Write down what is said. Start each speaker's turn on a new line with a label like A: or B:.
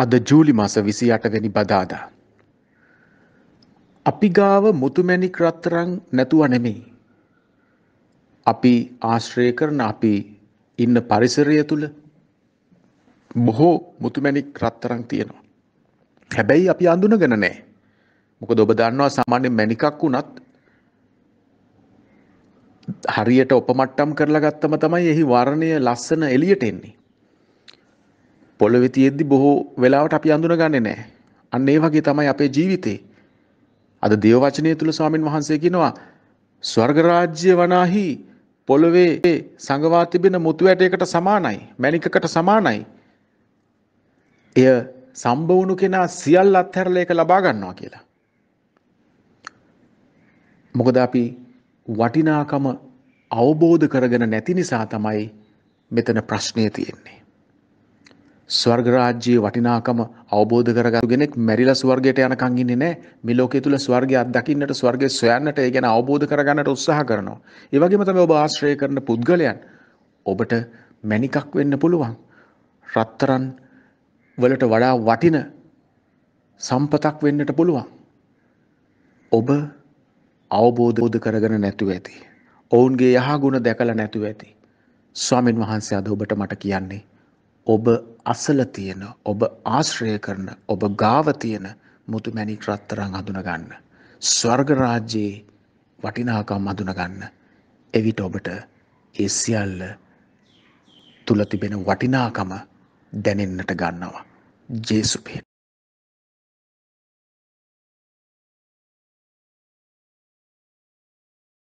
A: අද ජූලි මස විසි අටවැනි බදාදා. අපි ගාව මුතුමැණික් රත්තරං නැතුව නෙමෙයි. අපි ආශ්‍රය කරන අපි ඉන්න පරිසරය තුළ බොහෝ මුතුමැණික් රත්තරං තියෙනවා. හැබැයි අපි අඳුනගෙන නෑ. මොකද ඔබ දන්නවා සාමාන්‍ය මැණිකක් වුණත් හරියට ඔපමට්ටම් කරලා ගත්තම තමයි එහි වර්ණය ලස්සන එළියට එන්නේ. පොළොවෙ තියෙද්දි බොහෝ වෙලාවට අපි අඳුනගන්නේ නැහැ. අන්න ඒ වගේ තමයි අපේ ජීවිතේ. අද දේව වචනය තුල ස්වාමින් වහන්සේ කියනවා ස්වර්ග රාජ්‍ය වනාහි පොළොවේ සංගවා තිබෙන මුතු ඇටයකට සමානයි, මණිකකට සමානයි. එය සම්බවුණු කෙනා සියල් අත්හැරලා ඒක ලබා ගන්නවා කියලා. මොකද අපි වටිනාකම අවබෝධ කරගෙන නැති නිසා තමයි මෙතන ප්‍රශ්නය තියෙන්නේ. ස්වර්ග රාජ්‍යයේ වටිනාකම අවබෝධ කරගත් කෙනෙක් මැරිලා ස්වර්ගයට යනකම් ඉන්නේ නැහැ. මේ ලෝකයේ තුල ස්වර්ගය අත්දකින්නට ස්වර්ගය සොයන්නට ඒ ගැන අවබෝධ කරගන්නට උත්සාහ කරනවා. ඒ වගේම තමයි ඔබ ආශ්‍රය කරන පුද්ගලයන් ඔබට මැණිකක් වෙන්න පුළුවන්. රත්තරන් වලට වඩා වටින සම්පතක් වෙන්නට පුළුවන්. ඔබ අවබෝධ කරගෙන නැතුව ඇති. ඔවුන්ගේ යහගුණ දැකලා නැතුව ඇති. ස්වාමින් වහන්සේ අද ඔබට මට කියන්නේ ඔබ අසල තියෙන ඔබ ආශ්‍රය කරන ඔබ ගාව තියෙන මුතුමැණික් රත්තරන් හඳුනගන්න. ස්වර්ග රාජ්‍යයේ වටිනාකම් හඳුනගන්න. එවිට ඔබට ඒ සියල්ල තුල තිබෙන වටිනාකම දැනෙන්නට ගන්නවා. ජේසුපේ